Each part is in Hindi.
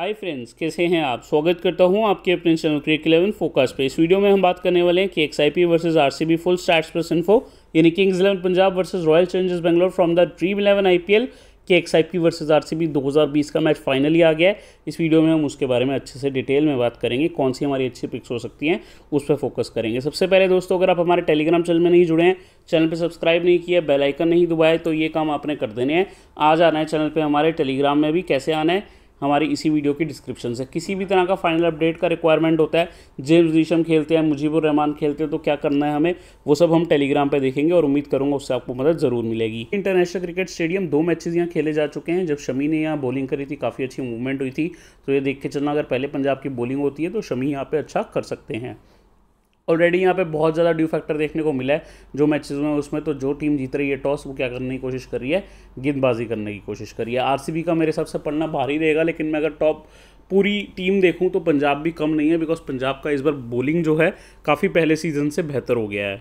हाय फ्रेंड्स कैसे हैं आप स्वागत करता हूं आपके अपने चैनल क्रिक इलेवन फोकस पे इस वीडियो में हम बात करने वाले हैं कि X I P versus R C B full start plus info यानी Kings Eleven Punjab versus Royal Challengers Bangalore from the Dream Eleven I P L के X I P versus R C B दो हज़ार बीस का मैच फाइनली आ गया है इस वीडियो में हम उसके बारे में अच्छे से डिटेल में बात करेंगे कौन सी हमारी अच्छी पिक्स हो सकती हैं उस पर फोकस करेंगे सबसे पहले दोस्तों अगर आप हमारे टेलीग्राम चैनल में नहीं जुड़े हैं चैनल पर सब्सक्राइब नहीं किया बेलाइकन नहीं दबाए तो ये काम आपने कर देने हैं आज आना है चैनल पर हमारे टेलीग्राम में भी कैसे आना है हमारी इसी वीडियो की डिस्क्रिप्शन से किसी भी तरह का फाइनल अपडेट का रिक्वायरमेंट होता है जेम्स रीशम खेलते हैं मुजीबुर रहमान खेलते हैं तो क्या करना है हमें वो सब हम टेलीग्राम पर देखेंगे और उम्मीद करूँगा उससे आपको मदद ज़रूर मिलेगी इंटरनेशनल क्रिकेट स्टेडियम दो मैचेज यहाँ खेले जा चुके हैं जब शमी ने यहाँ बॉलिंग करी थी काफ़ी अच्छी मूवमेंट हुई थी तो ये देख के चलना अगर पहले पंजाब की बॉलिंग होती है तो शमी यहाँ पर अच्छा कर सकते हैं ऑलरेडी यहाँ पे बहुत ज़्यादा ड्यू फैक्टर देखने को मिला है जो मैचेस में उसमें तो जो टीम जीत रही है टॉस वो क्या करने की कोशिश कर रही है गेंदबाजी करने की कोशिश कर रही है आर का मेरे हिसाब से पढ़ना भारी रहेगा लेकिन मैं अगर टॉप पूरी टीम देखूँ तो पंजाब भी कम नहीं है बिकॉज पंजाब का इस बार बॉलिंग जो है काफ़ी पहले सीजन से बेहतर हो गया है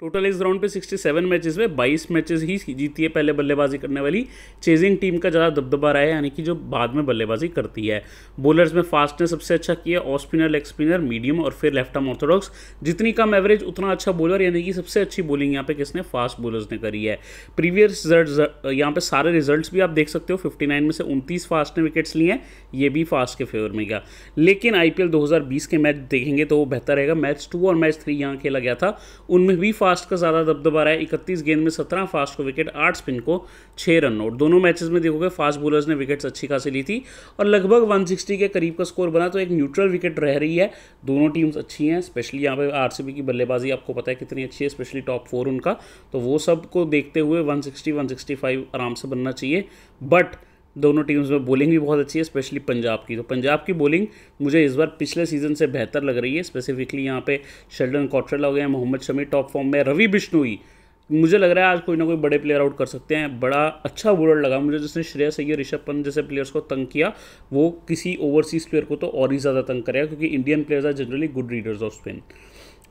टोटल इस ग्राउंड पे 67 मैचेस में 22 मैचेस ही जीती है पहले बल्लेबाजी करने वाली चेजिंग टीम का ज़्यादा दबदबा रहा है यानी कि जो बाद में बल्लेबाजी करती है बॉलर्स में फास्ट ने सबसे अच्छा किया off spinner leg spinner medium और फिर लेफ्ट आर्म ऑर्थोडॉक्स जितनी कम एवरेज उतना अच्छा बॉलर यानी कि सबसे अच्छी बॉलिंग यहाँ पे किसने फास्ट बॉलर्स ने करी है प्रीवियस रिजल्ट यहाँ पे सारे रिजल्ट भी आप देख सकते हो फिफ्टी में से उनतीस फास्ट ने विकेट्स लिए हैं ये भी फास्ट के फेवर में गया लेकिन आई पी के मैच देखेंगे तो वो बेहतर रहेगा मैच टू और मैच थ्री यहाँ खेला गया था उनमें भी फास्ट फास्ट का ज़्यादा दबदबा रहा है इकतीस गेंद में सत्रह फास्ट को विकेट आठ स्पिन को छः रन नोट दोनों मैचेस में देखोगे फास्ट बॉलर्स ने विकेट्स अच्छी खासी ली थी और लगभग 160 के करीब का स्कोर बना तो एक न्यूट्रल विकेट रह रही है दोनों टीम्स अच्छी हैं स्पेशली यहाँ पे आर की बल्लेबाजी आपको पता है कितनी अच्छी है स्पेशली टॉप फोर उनका तो वो सबको देखते हुए वन सिक्सटी आराम से बनना चाहिए बट दोनों टीम्स में बॉलिंग भी बहुत अच्छी है स्पेशली पंजाब की तो पंजाब की बॉलिंग मुझे इस बार पिछले सीजन से बेहतर लग रही है स्पेसिफिकली यहाँ पे शेल्डन कॉट्रेला हो गया मोहम्मद शमी टॉप फॉर्म में रवि बिश्नोई मुझे लग रहा है आज कोई ना कोई बड़े प्लेयर आउट कर सकते हैं बड़ा अच्छा बोलर लगा मुझे जिसने श्रेय सैय ऋषभ पंत जैसे प्लेयर्स को तंग किया वो किसी ओवरसीज़ प्लेयर को तो और ही ज़्यादा तंग करेगा क्योंकि Indian players are generally good readers of spin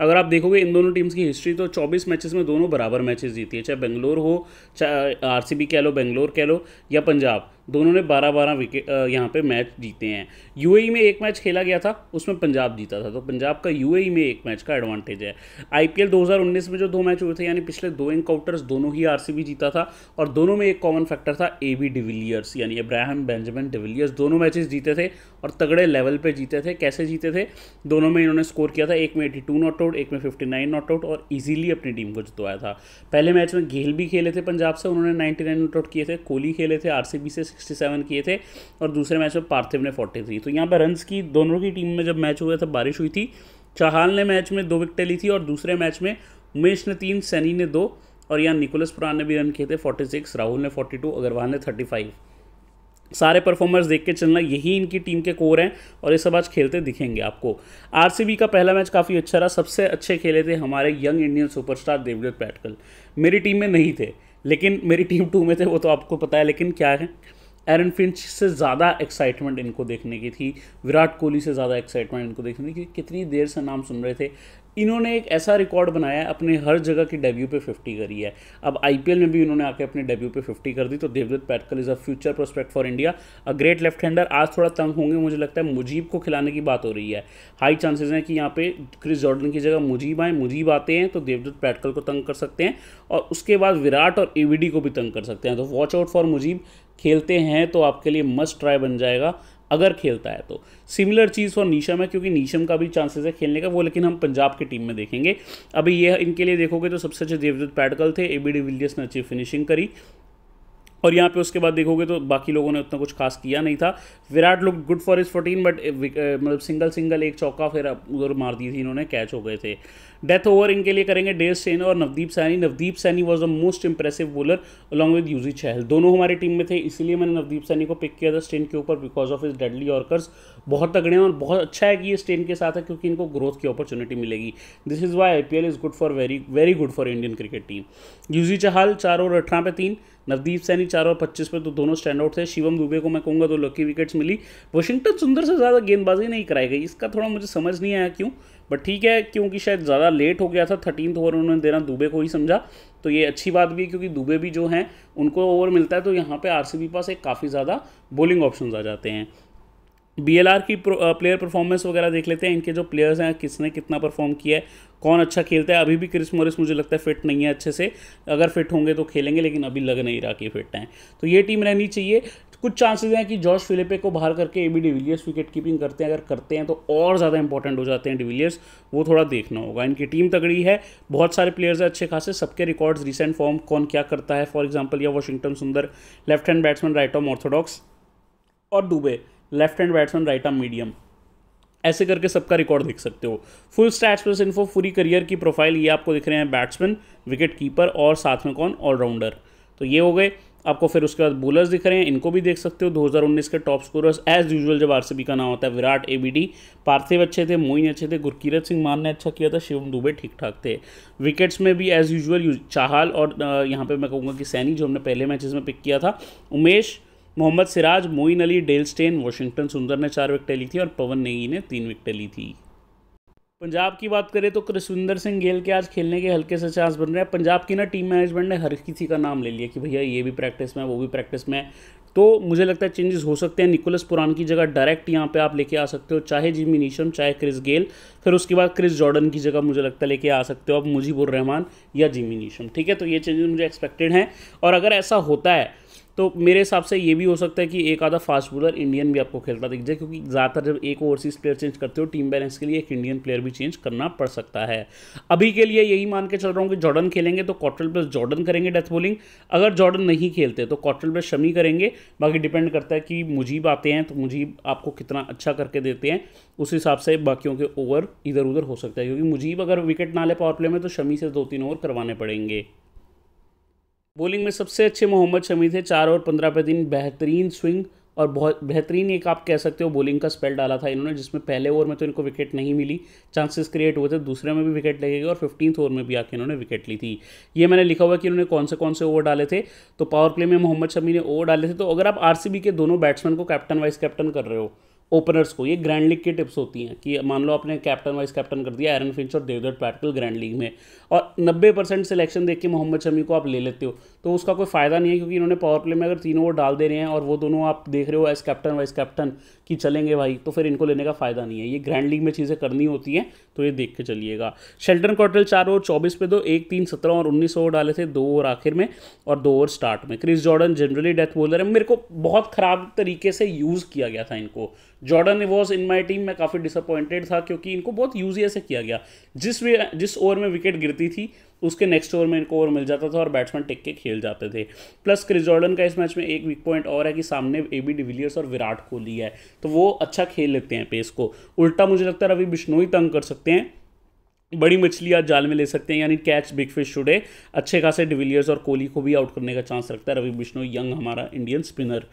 अगर आप देखोगे इन दोनों टीम्स की हिस्ट्री तो 24 मैचेस में दोनों बराबर मैचेस जीती है चाहे बेंगलोर हो चाहे आर सी कह लो बेंगलोर कह लो या पंजाब दोनों ने 12 बारह विकेट यहाँ पे मैच जीते हैं यूएई e में एक मैच खेला गया था उसमें पंजाब जीता था तो पंजाब का यूएई e में एक मैच का एडवांटेज है आई पी में जो दो मैच हुए थे यानी पिछले दो इनकाउंटर्स दोनों ही आर जीता था और दोनों में एक कॉमन फैक्टर था ए बी डिविलियर्स यानी अब्राहम बेंजामिन डिविलियर्स दोनों मैचेस जीते थे और तगड़े लेवल पे जीते थे कैसे जीते थे दोनों में इन्होंने स्कोर किया था एक में एटी टू नॉट आउट एक में फिफ्टी नाइन नॉट आउट और इजीली अपनी टीम को जितवाया था पहले मैच में गेल भी खेले थे पंजाब से उन्होंने नाइन्टी नाइन नॉट आउट किए थे कोहली खेले थे आर से सेवन किए थे और दूसरे मैच में पार्थिव ने 43 तो यहाँ पर रन्स की दोनों की टीम में जब मैच हुआ था बारिश हुई थी चाहाल ने मैच में दो विकटें ली थी और दूसरे मैच में उमेश ने तीन सैनी ने दो और यहाँ निकोलस पुरान ने भी रन किए थे 46 राहुल ने 42 अग्रवाल ने 35 सारे परफॉर्मर्स देख के चलना यही इनकी टीम के कोर हैं और ये सब आज खेलते दिखेंगे आपको आरसीबी का पहला मैच काफ़ी अच्छा रहा सबसे अच्छे खेले थे हमारे young Indian superstar Devdutt Padikkal मेरी टीम में नहीं थे लेकिन मेरी टीम टू में थे वो तो आपको पता है लेकिन क्या है एरन फिंच से ज़्यादा एक्साइटमेंट इनको देखने की थी विराट कोहली से ज़्यादा एक्साइटमेंट इनको देखने की कितनी देर से नाम सुन रहे थे इन्होंने एक ऐसा रिकॉर्ड बनाया है अपने हर जगह की डेब्यू पे 50 करी है अब आईपीएल में भी इन्होंने आके अपने डेब्यू पे 50 कर दी तो Devdutt Padikkal is a future prospect for India a great left hander आज थोड़ा तंग होंगे मुझे लगता है मुजीब को खिलाने की बात हो रही है हाई चांसेस हैं कि यहाँ पे क्रिस जॉर्डन की जगह मुजीब आए मुजीब आते हैं तो देवदत्त पैटकल को तंग कर सकते हैं और उसके बाद विराट और एवीडी को भी तंग कर सकते हैं तो वॉच आउट फॉर मुजीब खेलते हैं तो आपके लिए मस्ट ट्राई बन जाएगा अगर खेलता है तो सिमिलर चीज़ फॉर नीशम है क्योंकि नीशम का भी चांसेस है खेलने का वो लेकिन हम पंजाब की टीम में देखेंगे अभी ये इनके लिए देखोगे तो सबसे अच्छे देवदूत पैडकल थे ए बी डी विलियर्स ने अच्छी फिनिशिंग करी और यहाँ पे उसके बाद देखोगे तो बाकी लोगों ने उतना कुछ खास किया नहीं था Virat look good for is fourteen but मतलब सिंगल सिंगल एक चौका फिर उधर मार दी थी इन्होंने कैच हो गए थे डेथ ओवर इनके लिए करेंगे डेल सेन और Navdeep Saini Navdeep Saini was the most impressive bowler along with Yuzi Chahal दोनों हमारी टीम में थे इसीलिए मैंने नवदीप सैनी को पिक किया था स्टेन के ऊपर because of is deadly yorkers बहुत तगड़े हैं और बहुत अच्छा है कि ये स्टेन के साथ है क्योंकि इनको ग्रोथ की अपॉर्चुनिटी मिलेगी this is why I P L is good for very very good for Indian cricket team Yuzi Chahal चार ओवर अठारह पे तीन नवदीप सैनी चार और पच्चीस पर तो दोनों स्टैंड आउट थे शिवम दुबे को मैं कहूँगा तो लकी विकेट्स मिली वाशिंगटन सुंदर से ज़्यादा गेंदबाजी नहीं कराई गई इसका थोड़ा मुझे समझ नहीं आया क्यों बट ठीक है क्योंकि शायद ज़्यादा लेट हो गया था थर्टीन ओवर उन्होंने देना दुबे को ही समझा तो ये अच्छी बात भी है क्योंकि दुबे भी जो हैं उनको ओवर मिलता है तो यहाँ पर आर पास एक काफ़ी ज़्यादा बॉलिंग ऑप्शन आ जाते हैं बी एल आर की प्लेयर परफॉर्मेंस uh, वगैरह देख लेते हैं इनके जो प्लेयर्स हैं किसने कितना परफॉर्म किया है कौन अच्छा खेलता है अभी भी क्रिस मॉरिस मुझे लगता है फिट नहीं है अच्छे से अगर फिट होंगे तो खेलेंगे लेकिन अभी लग नहीं रहा कि फिट हैं तो ये टीम रहनी चाहिए कुछ चांसेस हैं कि जॉर्ज फिलिपे को बाहर करके A B de Villiers wicket keeping करते हैं अगर करते हैं तो और ज़्यादा इंपॉर्टेंट हो जाते हैं डिविलियर्स वो थोड़ा देखना होगा इनकी टीम तगड़ी है बहुत सारे प्लेयर्स हैं अच्छे खासे सबके रिकॉर्ड्स रिसेंट फॉर्म कौन क्या करता है फॉर एग्जाम्पल या Washington Sundar left hand batsman right arm orthodox और Dube left hand batsman right arm medium ऐसे करके सबका रिकॉर्ड देख सकते हो फुल स्टैट्स प्लस इन्फो पूरी करियर की प्रोफाइल ये आपको दिख रहे हैं बैट्समैन विकेट कीपर और साथ में कौन ऑलराउंडर तो ये हो गए आपको फिर उसके बाद बोलर्स दिख रहे हैं इनको भी देख सकते हो 2019 के टॉप स्कोरर्स एज यूजुअल जब आरसीबी का नाम होता है विराट एबीडी पार्थिव अच्छे थे मोइन अच्छे थे गुरकीरत सिंह मान ने अच्छा किया था शिवम दुबे ठीक ठाक थे विकेट्स में भी एज यूजुअल चाहल और यहाँ पे मैं कहूँगा कि सैनी जो हमने पहले मैचेस में पिक किया था उमेश मोहम्मद सिराज मोइन अली डेलस्टेन वॉशिंगटन सुंदर ने चार विकटें ली थी और पवन नेगी ने तीन विकटें ली थी पंजाब की बात करें तो कृषविंदर सिंह गेल के आज खेलने के हल्के से चांस बन रहे हैं पंजाब की ना टीम मैनेजमेंट ने हर किसी का नाम ले लिया कि भैया ये भी प्रैक्टिस में वो भी प्रैक्टिस में तो मुझे लगता है चेंजेस हो सकते हैं निकोलस पुरान की जगह डायरेक्ट यहाँ पे आप लेके आ सकते हो चाहे जिमी नीशम चाहे क्रिस गेल फिर उसके बाद क्रिस जॉर्डन की जगह मुझे लगता है लेके आ सकते हो आप मुजीबुर रहमान या जिमी नीशम ठीक है तो ये चेंजेस मुझे एक्सपेक्टेड हैं और अगर ऐसा होता है तो मेरे हिसाब से ये भी हो सकता है कि एक आधा फास्ट बॉलर इंडियन भी आपको खेलता दिख जाए क्योंकि ज़्यादातर जब एक ओवरसीज़ प्लेयर चेंज करते हो टीम बैलेंस के लिए एक इंडियन प्लेयर भी चेंज करना पड़ सकता है अभी के लिए यही मान के चल रहा हूँ कि जॉर्डन खेलेंगे तो कॉटल प्लस जॉर्डन करेंगे डेथ बॉलिंग अगर जॉर्डन नहीं खेलते तो कॉटल प्लस शमी करेंगे बाकी डिपेंड करता है कि मुजीब आते हैं तो मुजीब आपको कितना अच्छा करके देते हैं उस हिसाब से बाकियों के ओवर इधर उधर हो सकता है क्योंकि मुजीब अगर विकेट ना ले पावर प्ले में तो शमी से दो तीन ओवर करवाने पड़ेंगे बॉलिंग में सबसे अच्छे मोहम्मद शमी थे चार और पंद्रह पे दिन बेहतरीन स्विंग और बहुत बेहतरीन एक आप कह सकते हो बॉलिंग का स्पेल डाला था इन्होंने जिसमें पहले ओवर में तो इनको विकेट नहीं मिली चांसेस क्रिएट हुए थे दूसरे में भी विकेट लगेगी और फिफ्टींथ ओवर में भी आके इन्होंने विकेट ली थी ये मैंने लिखा हुआ कि इन्होंने कौन से कौन से ओवर डाले थे तो पावर प्ले में मोहम्मद शमी ने ओवर डाले थे तो अगर आप आर के दोनों बैट्समैन को कैप्टन वाइस कैप्टन कर रहे हो ओपनर्स को ये ग्रैंड लीग की टिप्स होती हैं कि मान लो आपने कैप्टन वाइस कैप्टन कर दिया एरन फिंच और देवदत्त पैटल ग्रैंड लीग में और 90 परसेंट सिलेक्शन देख के मोहम्मद शमी को आप ले लेते हो तो उसका कोई फ़ायदा नहीं है क्योंकि इन्होंने पावर प्ले में अगर तीनों ओवर डाल दे रहे हैं और वो दोनों आप देख रहे हो एस कैप्टन वाइस कैप्टन कि चलेंगे भाई तो फिर इनको लेने का फ़ायदा नहीं है ये ग्रैंड लीग में चीज़ें करनी होती हैं तो ये देख के चलिएगा शेल्टन कॉटल चार ओवर चौबीस पे दो एक तीन सत्रह और उन्नीस ओवर डाले थे दो ओवर आखिर में और दो ओवर स्टार्ट में Chris Jordan generally death bowler है मेरे को बहुत ख़राब तरीके से यूज़ किया गया था इनको Jordan was in my team मैं काफ़ी डिसअपॉइंटेड था क्योंकि इनको बहुत यूज ऐसे किया गया जिस जिस ओवर में विकेट गिरती थी उसके नेक्स्ट ओवर में इनको ओवर मिल जाता था और बैट्समैन टिक के खेल जाते थे प्लस क्रिजॉर्डन का इस मैच में एक वीक पॉइंट और है कि सामने ए बी डिविलियर्स और विराट कोहली है तो वो अच्छा खेल लेते हैं पेस को उल्टा मुझे लगता है रवि बिश्नोई तंग कर सकते हैं बड़ी मछली आज जाल में ले सकते हैं यानी कैच बिग फिश टुडे अच्छे खासे डिविलियर्स और कोहली को भी आउट करने का चांस रखता है रवि बिश्नोई यंग हमारा इंडियन स्पिनर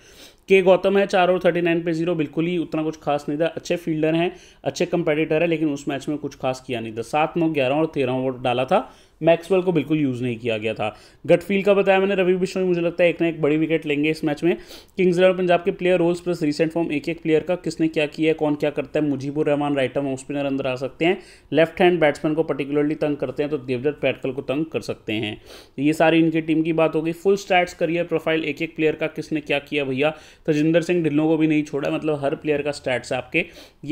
के गौतम है चार ओवर थर्टी नाइन पे जीरो बिल्कुल ही उतना कुछ खास नहीं था अच्छे फील्डर हैं अच्छे कंपेटिटर है लेकिन उस मैच में कुछ खास किया नहीं था सात नौ ग्यारह और तेरह ओवर डाला था मैक्सवेल को बिल्कुल यूज़ नहीं किया गया था गटफील का बताया मैंने रवि बिश्नोई मुझे लगता है एक ना एक बड़ी विकेट लेंगे इस मैच में किंग्स इलेवन पंजाब के player roles plus recent form एक एक प्लेयर का किसने क्या किया है कौन क्या करता है Mujeebur Rahman right arm spinner अंदर आ सकते हैं लेफ्ट हैंड बैट्समैन को पर्टिकुलरली तंग करते हैं तो देवदत्त पैटकल को तंग कर सकते हैं ये सारी इनकी टीम की बात होगी फुल स्टैट्स करियर प्रोफाइल एक एक प्लेयर का किसने क्या किया भैया तजिंदर सिंह ढिल्लों को भी नहीं छोड़ा मतलब हर प्लेयर का स्टैट्स है आपके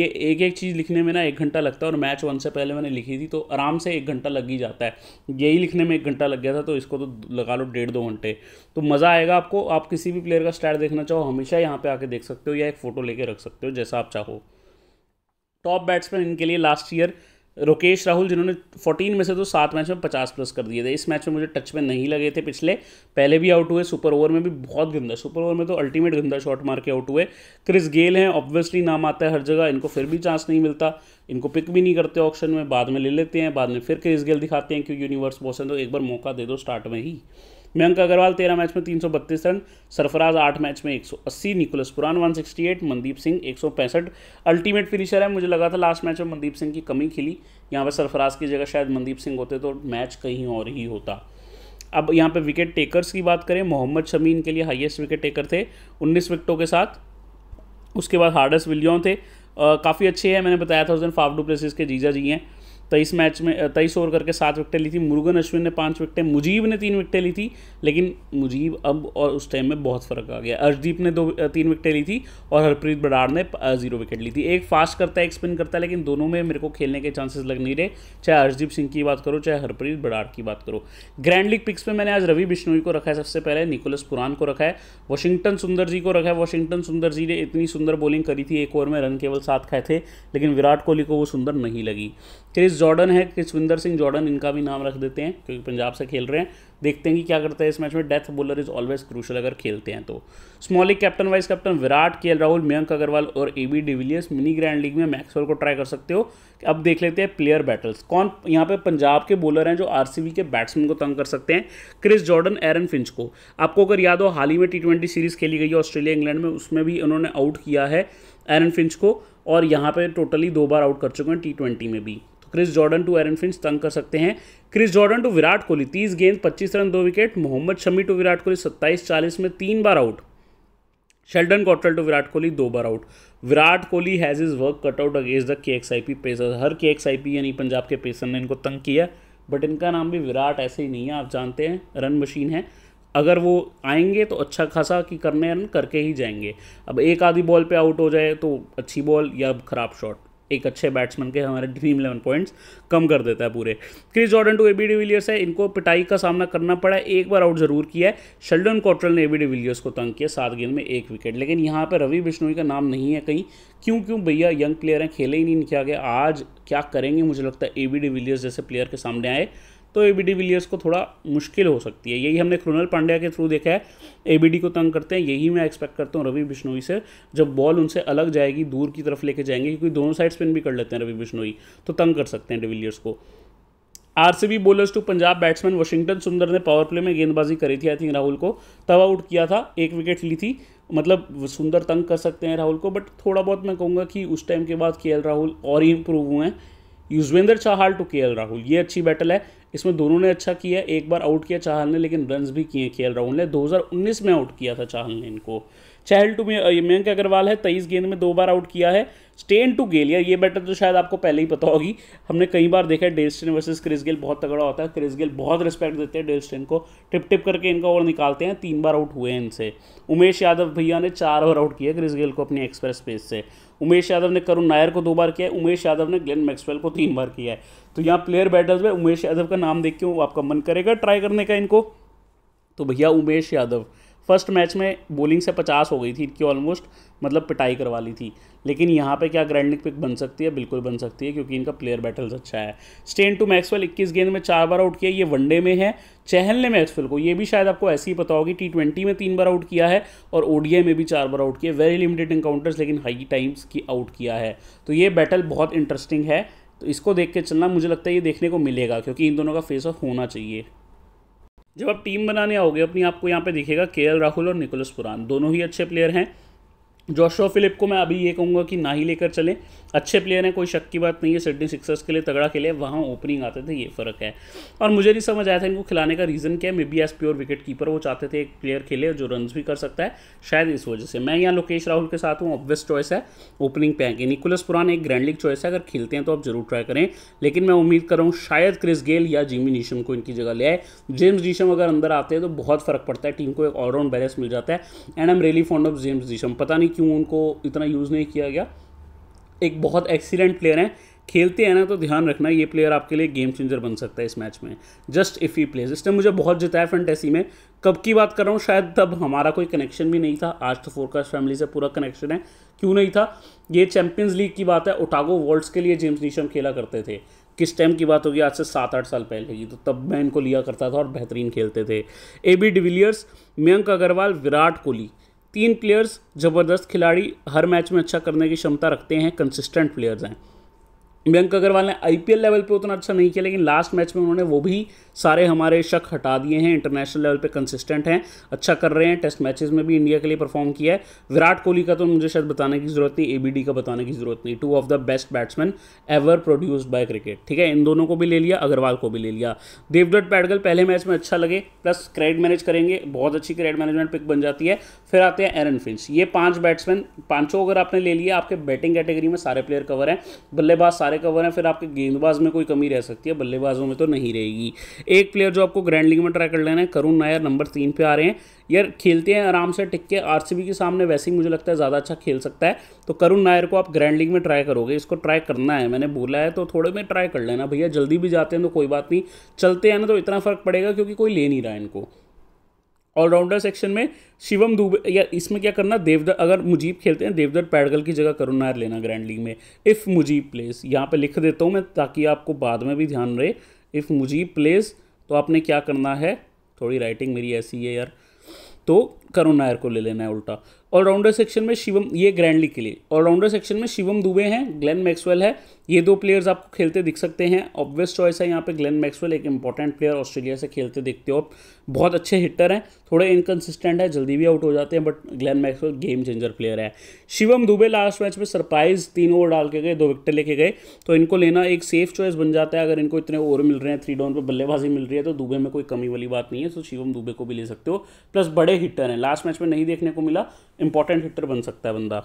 ये एक एक चीज़ लिखने में ना एक घंटा लगता है और मैच वन से पहले मैंने लिखी थी तो आराम से एक घंटा लग ही जाता है यही लिखने में एक घंटा लग गया था तो इसको तो लगा लो डेढ़ दो घंटे तो मज़ा आएगा आपको आप किसी भी प्लेयर का स्टैट देखना चाहो हमेशा यहाँ पे आके देख सकते हो या एक फ़ोटो लेके रख सकते हो जैसा आप चाहो टॉप बैट्समैन इनके लिए लास्ट ईयर रोकेश राहुल जिन्होंने 14 में से तो सात मैच में 50 प्लस कर दिए थे इस मैच में मुझे टच में नहीं लगे थे पिछले पहले भी आउट हुए सुपर ओवर में भी बहुत गंदा सुपर ओवर में तो अल्टीमेट गंदा शॉट मार के आउट हुए क्रिस गेल हैं ऑब्वियसली नाम आता है हर जगह इनको फिर भी चांस नहीं मिलता इनको पिक भी नहीं करते ऑप्शन में बाद में ले लेते हैं बाद में फिर क्रिस गेल दिखाते हैं क्योंकि यूनिवर्स बॉस है तो एक बार मौका दे दो स्टार्ट में ही मयंक अग्रवाल तेरह मैच में तीन सौ बत्तीस रन सरफराज आठ मैच में एक सौ अस्सी Nicholas Pooran one sixty eight Mandeep Singh एक सौ पैंसठ अल्टीमेट फिनिशर है मुझे लगा था लास्ट मैच में मनदीप सिंह की कमी खिली यहाँ पर सरफराज की जगह शायद मनदीप सिंह होते तो मैच कहीं और ही होता अब यहाँ पे विकेट टेकर्स की बात करें मोहम्मद शमी इनके लिए हाईएस्ट विकेट टेकर थे 19 विकेटों के साथ उसके बाद हार्डस विलियन थे काफ़ी अच्छे हैं मैंने बताया था उस दिन फाफ डुप्लेसिस प्लेसिस के जीजा जी हैं तेईस मैच में तेईस ओवर करके सात विकटें ली थी मुरुगन अश्विन ने पाँच विकटें मुजीब ने तीन विकटें ली थी लेकिन मुजीब अब और उस टाइम में बहुत फ़र्क आ गया अर्शदीप ने दो तीन विकटें ली थी और हरप्रीत बराड़ ने जीरो विकेट ली थी एक फास्ट करता है एक स्पिन करता है लेकिन दोनों में मेरे को खेलने के चांसेस लग नहीं रहे चाहे अर्शदीप सिंह की बात करो चाहे हरप्रीत बराड़ की बात करो ग्रैंड लीग पिक्स में मैंने आज रवि बिश्नोई को रखा है सबसे पहले निकोलस पुरान को रखा है वॉशिंगटन सुंदर जी को रखा है वॉशिंगटन सुंदर जी ने इतनी सुंदर बॉलिंग करी थी एक ओवर में रन केवल सात खाए थे लेकिन विराट कोहली को वो सुंदर नहीं लगी क्रिस जॉर्डन है किसविंदर सिंह जॉर्डन इनका भी नाम रख देते हैं क्योंकि पंजाब से खेल रहे हैं देखते हैं कि क्या करता है इस मैच में death bowler is always crucial अगर खेलते हैं तो स्मॉलिक captain vice captain Virat K Rahul Mayank Agarwal और A B de Villiers mini grand league में मैक्सवेल को ट्राई कर सकते हो अब देख लेते हैं प्लेयर बैटल्स कौन यहाँ पे पंजाब के बॉलर हैं जो आर के बैट्समैन को तंग कर सकते हैं क्रिस जॉर्डन एरन फिंच को आपको अगर याद हो हाल ही में टी सीरीज खेली गई है ऑस्ट्रेलिया इंग्लैंड में उसमें भी उन्होंने आउट किया है एरन फिंच को और यहाँ पे टोटली दो बार आउट कर चुके हैं टी ट्वेंटी में भी Chris Jordan to Aaron Finch तंग कर सकते हैं Chris Jordan to Virat Kohli तीस गेंद पच्चीस रन दो विकेट मोहम्मद शमी टू विराट कोहली सत्ताईस चालीस में तीन बार out Sheldon Cottrell to Virat Kohli दो बार out Virat Kohli has his work cut out against the K X I P pacer हर के एक्स आई पी यानी पंजाब के पेसर ने इनको तंग किया बट इनका नाम भी विराट ऐसे ही नहीं है आप जानते हैं रन मशीन है अगर वो आएंगे तो अच्छा खासा कि करने रन करके ही जाएंगे अब एक आधी बॉल पे आउट हो जाए तो अच्छी बॉल या खराब शॉट एक अच्छे बैट्समैन के हमारे ड्रीम इलेवन पॉइंट्स कम कर देता है पूरे Chris Jordan to AB de Villiers है इनको पिटाई का सामना करना पड़ा एक बार आउट जरूर किया है शेल्डन कॉट्रल ने एबी डिविलियर्स को तंग किया सात गेंद में एक विकेट लेकिन यहाँ पर रवि बिश्नोई का नाम नहीं है कहीं क्यों क्यों भैया यंग प्लेयर हैं खेले ही नहीं क्या गया आज क्या करेंगे मुझे लगता है ए बी डिविलियर्स जैसे प्लेयर के सामने आए तो ए विलियर्स को थोड़ा मुश्किल हो सकती है यही हमने क्रोनल पांड्या के थ्रू देखा है ए को तंग करते हैं यही मैं एक्सपेक्ट करता हूँ रवि बिश्नोई से जब बॉल उनसे अलग जाएगी दूर की तरफ लेके जाएंगे क्योंकि दोनों साइड स्पिन भी कर लेते हैं रवि बिश्नोई तो तंग कर सकते हैं डिविलियर्स को RCB bowlers to Punjab batsman Washington Sundar ने पावर प्ले में गेंदबाजी करी थी आई थिंक राहुल को तब आउट किया था एक विकेट ली थी मतलब सुंदर तंग कर सकते हैं राहुल को बट थोड़ा बहुत मैं कहूँगा कि उस टाइम के बाद के राहुल और ही इम्प्रूव हुए हैं युजवेंद्र चाहाल टू के राहुल ये अच्छी बैटल है इसमें दोनों ने अच्छा किया एक बार आउट किया चाहल ने लेकिन रन भी किए के एल राहुल ने दो में आउट किया था चाहल ने इनको चहल टू मयंक अग्रवाल है तेईस गेंद में दो बार आउट किया है स्टेन टू गेल यार ये बैटर तो शायद आपको पहले ही पता होगी हमने कई बार देखा है Dale Steyn versus Chris Gayle बहुत तगड़ा होता है क्रिस गेल बहुत रिस्पेक्ट देते हैं डेल स्टेन को टिप टिप करके इनका ओवर निकालते हैं तीन बार आउट हुए हैं इनसे उमेश यादव भैया ने चार ओवर आउट किया क्रिस गेल को अपनी एक्सप्रेस पेस से उमेश यादव ने करुण नायर को दो बार किया है उमेश यादव ने ग्लेन मैक्सवेल को तीन बार किया है तो यहाँ प्लेयर बैटर्स में उमेश यादव का नाम देख के आपका मन करेगा ट्राई करने का इनको तो भैया उमेश यादव फर्स्ट मैच में बॉलिंग से पचास हो गई थी इनकी ऑलमोस्ट मतलब पिटाई करवा ली थी लेकिन यहाँ पे क्या ग्रैंड पिक बन सकती है बिल्कुल बन सकती है क्योंकि इनका प्लेयर बैटल्स अच्छा है स्टेन टू मैक्सवेल 21 गेंद में चार बार आउट किया ये वनडे में है चहल ने मैक्सवेल को ये भी शायद आपको ऐसे ही पता होगी टी ट्वेंटी में तीन बार आउट किया है और ओडीआई में भी चार बार आउट किया वेरी लिमिटेड इनकाउंटर्स लेकिन हाई टाइम्स की आउट किया है तो ये बैटल बहुत इंटरेस्टिंग है तो इसको देख के चलना मुझे लगता है ये देखने को मिलेगा क्योंकि इन दोनों का फेस ऑफ होना चाहिए जब आप टीम बनाने आओगे अपनी आपको यहाँ पे दिखेगा के राहुल और निकोलस पुरान दोनों ही अच्छे प्लेयर हैं जोशो फिलिप को मैं अभी ये कहूँगा कि ना ही लेकर चलें अच्छे प्लेयर हैं कोई शक की बात नहीं है सिडनी सिक्सर्स के लिए तगड़ा खेले वहाँ ओपनिंग आते थे ये फ़र्क है और मुझे नहीं समझ आया था इनको खिलाने का रीज़न क्या है maybe as pure wicketkeeper वो चाहते थे एक प्लेयर खेले जो रन भी कर सकता है शायद इस वजह से मैं यहाँ लोकेश राहुल के साथ हूँ ऑब्वियस चॉइस है ओपनिंग पे आएंगे निकुलस पुरान एक ग्रैंड लीग चॉइस है अगर खेलते हैं तो आप जरूर ट्राई करें लेकिन मैं उम्मीद कर रहा हूँ शायद क्रिस गेल या जिमी नीशम को इनकी जगह ले आए जेम्स नीशम अगर अंदर आते हैं तो बहुत फ़र्क पड़ता है टीम को एक ऑलराउंड बैलेंस मिल जाता है and am really fond of James Neesham पता नहीं क्यों उनको इतना यूज़ नहीं किया गया एक बहुत एक्सीलेंट प्लेयर हैं खेलते हैं ना तो ध्यान रखना ये प्लेयर आपके लिए गेम चेंजर बन सकता है इस मैच में जस्ट इफ़ ही प्लेज इसने मुझे बहुत जिताया फंटेसी में कब की बात कर रहा हूँ शायद तब हमारा कोई कनेक्शन भी नहीं था आज तो फोरकास्ट फैमिली से पूरा कनेक्शन है क्यों नहीं था ये चैंपियंस लीग की बात है ओटागो वर्ल्ड्स के लिए जेम्स नीशम खेला करते थे किस टाइम की बात होगी आज से सात आठ साल पहले की तो तब मैं इनको लिया करता था और बेहतरीन खेलते थे A B de Villiers Mayank Agarwal Virat Kohli तीन प्लेयर्स ज़बरदस्त खिलाड़ी हर मैच में अच्छा करने की क्षमता रखते हैं कंसिस्टेंट प्लेयर्स हैं मयंक अग्रवाल ने आईपीएल लेवल पे उतना अच्छा नहीं किया लेकिन लास्ट मैच में उन्होंने वो भी सारे हमारे शक हटा दिए हैं इंटरनेशनल लेवल पे कंसिस्टेंट हैं अच्छा कर रहे हैं टेस्ट मैचेस में भी इंडिया के लिए परफॉर्म किया है विराट कोहली का तो मुझे शायद बताने की जरूरत नहीं एबीडी का बताने की जरूरत नहीं two of the best batsman ever produced by cricket ठीक है इन दोनों को भी ले लिया अग्रवाल को भी ले लिया देवदत्त पैडगल पहले मैच में अच्छा लगे प्लस क्रेडिट मैनेज करेंगे बहुत अच्छी क्रेडिट मैनेजमेंट पिक बन जाती है फिर आते हैं एरन फिंच ये पांच बैट्समैन पांचों अगर आपने ले लिया आपके बैटिंग कैटेगरी में सारे प्लेयर कवर हैं बल्लेबाज सारे कवर हैं फिर आपके गेंदबाज में कोई कमी रह सकती है बल्लेबाजों में तो नहीं रहेगी एक प्लेयर जो आपको ग्रैंड लीग में ट्राई कर लेना है करुण नायर नंबर तीन पे आ रहे हैं यार खेलते हैं आराम से टिक के आर के सामने वैसे ही मुझे लगता है ज़्यादा अच्छा खेल सकता है तो करुण नायर को आप ग्रैंड लीग में ट्राई करोगे इसको ट्राई करना है मैंने बोला है तो थोड़े में ट्राई कर लेना भैया जल्दी भी जाते हैं तो कोई बात नहीं चलते हैं ना तो इतना फ़र्क पड़ेगा क्योंकि कोई ले नहीं रहा है इनको ऑलराउंडर सेक्शन में शिवम दुबे या इसमें क्या करना देवदर अगर मुजीब खेलते हैं देवदर पैडगल की जगह करुण नायर लेना ग्रैंड लीग में इफ़ मुजीब प्लेस यहाँ पे लिख देता हूँ मैं ताकि आपको बाद में भी ध्यान रहे इफ़ मुजीब प्लेस तो आपने क्या करना है थोड़ी राइटिंग मेरी ऐसी है यार तो करुण नायर को ले लेना है उल्टा ऑलराउंडर सेक्शन में शिवम ये ग्रैंडली के लिए ऑलराउंडर सेक्शन में शिवम दुबे हैं ग्लेन मैक्सवेल है ये दो प्लेयर्स आपको खेलते दिख सकते हैं ऑब्वियस चॉइस है यहाँ पे ग्लेन मैक्सवेल एक इंपॉर्टेंट प्लेयर ऑस्ट्रेलिया से खेलते देखते हो बहुत अच्छे हिटर हैं थोड़े इनकन्सिस्टेंट है जल्दी भी आउट हो जाते हैं but Glenn Maxwell game changer player है शिवम दुबे लास्ट मैच में सरप्राइज तीन ओवर डाल के गए दो विकेट लेके गए तो इनको लेना एक सेफ चॉइस बन जाता है अगर इनको इतने ओवर मिल रहे हैं थ्री डाउन पर बल्लेबाजी मिल रही है तो दुबे में कोई कमी वाली बात नहीं है तो शिवम दुबे को भी ले सकते हो प्लस बड़े हिटर हैं लास्ट मैच में नहीं देखने को मिला इंपॉर्टेंट हिटर बन सकता है बंदा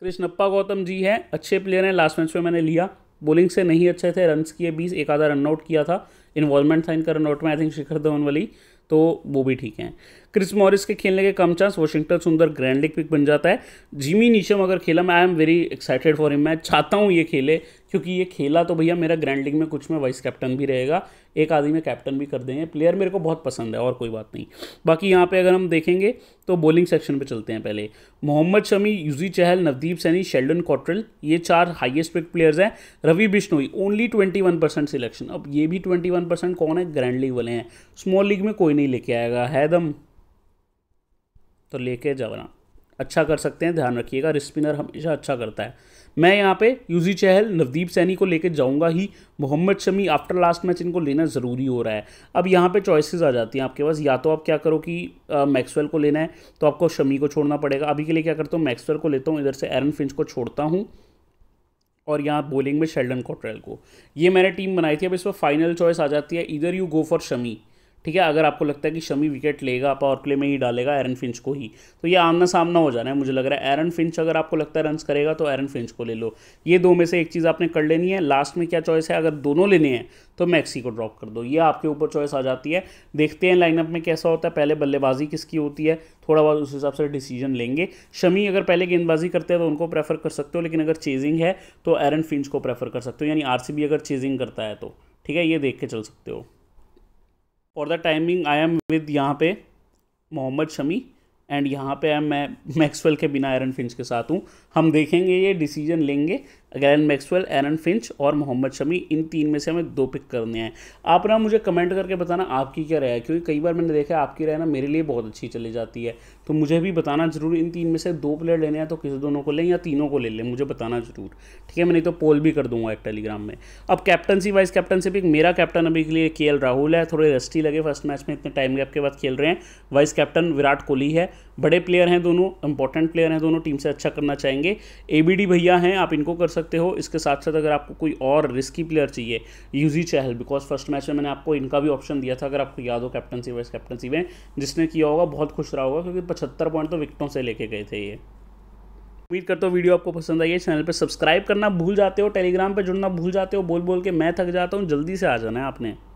कृष्णप्पा गौतम जी है अच्छे प्लेयर हैं लास्ट मैच में मैंने लिया बॉलिंग से नहीं अच्छे थे रन्स किए बीस एक आधा रन आउट किया था इन्वॉल्वमेंट था इनका रन आउट में आई थिंक शिखर धवन वाली तो वो भी ठीक है क्रिस मॉरिस के खेलने के कम chance Washington Sundar grand league pick बन जाता है जिमी नीशम अगर खेला मैं I am very excited for him मैं चाहता हूँ ये खेले क्योंकि ये खेला तो भैया मेरा ग्रैंड लीग में कुछ में वाइस कैप्टन भी रहेगा एक आदमी में कैप्टन भी कर देंगे प्लेयर मेरे को बहुत पसंद है और कोई बात नहीं बाकी यहाँ पे अगर हम देखेंगे तो बॉलिंग सेक्शन पे चलते हैं पहले मोहम्मद शमी यूजी चहल नवदीप सैनी शेल्डन कॉट्रल ये चार हाइएस्ट पिक प्लेयर्स हैं Ravi Bishnoi only twenty one percent selection अब ये भी ट्वेंटी वन परसेंट कौन है ग्रैंड लीग वाले हैं स्मॉल लीग में कोई नहीं लेके आएगा है दम तो लेके जावना अच्छा कर सकते हैं ध्यान रखिएगा रिस्पिनर हमेशा अच्छा करता है मैं यहाँ पे यूजी चहल नवदीप सैनी को लेकर जाऊँगा ही Mohammed Shami after last match इनको लेना ज़रूरी हो रहा है अब यहाँ पे चॉइसेस आ जाती हैं आपके पास या तो आप क्या करो कि मैक्सवेल को लेना है तो आपको शमी को छोड़ना पड़ेगा अभी के लिए क्या करता हूँ मैक्सवेल को लेता हूँ इधर से एरन फिंच को छोड़ता हूँ और यहाँ बॉलिंग में शेल्डन कॉट्रेल को ये मैंने टीम बनाई थी अब इस पर फाइनल चॉइस आ जाती है इधर यू गो फॉर शमी ठीक है अगर आपको लगता है कि शमी विकेट लेगा पावर प्ले में ही डालेगा एरन फिंच को ही तो ये आमना सामना हो जाना है मुझे लग रहा है एरन फिंच अगर आपको लगता है रन करेगा तो एरन फिंच को ले लो ये दो में से एक चीज़ आपने कर लेनी है लास्ट में क्या चॉइस है अगर दोनों लेने हैं तो मैक्सी को ड्रॉप कर दो ये आपके ऊपर चॉइस आ जाती है देखते हैं लाइनअप में कैसा होता है पहले बल्लेबाजी किसकी होती है थोड़ा बहुत उस हिसाब से डिसीजन लेंगे शमी अगर पहले गेंदबाजी करते हैं तो उनको प्रेफर कर सकते हो लेकिन अगर चेजिंग है तो एरन फिंच को प्रेफर कर सकते हो यानी आरसीबी अगर चेजिंग करता है तो ठीक है ये देख के चल सकते हो for the timing I am with यहाँ पे मोहम्मद शमी एंड यहाँ पे मैं मैक्सवेल के बिना आयरन फिंच के साथ हूँ हम देखेंगे ये डिसीजन लेंगे ग्रैन मैक्सवेल एरन फिंच और मोहम्मद शमी इन तीन में से हमें दो पिक करने हैं आप ना मुझे कमेंट करके बताना आपकी क्या राय है क्योंकि कई बार मैंने देखा है आपकी राय ना मेरे लिए बहुत अच्छी चली जाती है तो मुझे भी बताना जरूर इन तीन में से दो प्लेयर लेने हैं तो किसी दोनों को लें या तीनों को ले लें मुझे बताना जरूर ठीक है मैं नहीं तो पोल भी कर दूंगा एक टेलीग्राम में अब कैप्टनसी वाइस कैप्टनसी पिक मेरा कैप्टन अभी के लिए के राहुल है थोड़े रस्टी लगे फर्स्ट मैच में इतने टाइम गैप के बाद खेल रहे हैं वाइस कैप्टन विराट कोहली है बड़े प्लेयर हैं दोनों इंपॉर्टेंट प्लेयर हैं दोनों टीम से अच्छा करना चाहेंगे ए भैया हैं आप इनको कर सकते सकते हो इसके साथ साथ अगर आपको कोई और रिस्की प्लेयर चाहिए Yuzi Chahal because first match में मैंने आपको इनका भी ऑप्शन दिया था अगर आपको याद हो कैप्टनसी वाइस कैप्टनसी में जिसने किया होगा बहुत खुश रहा होगा क्योंकि पचहत्तर पॉइंट तो विकटों से लेके गए थे ये उम्मीद करता हूँ वीडियो आपको पसंद आई है चैनल पर सब्सक्राइब करना भूल जाते हो टेलीग्राम पर जुड़ना भूल जाते हो बोल बोल के मैं थक जाता हूँ जल्दी से आ जाना है आपने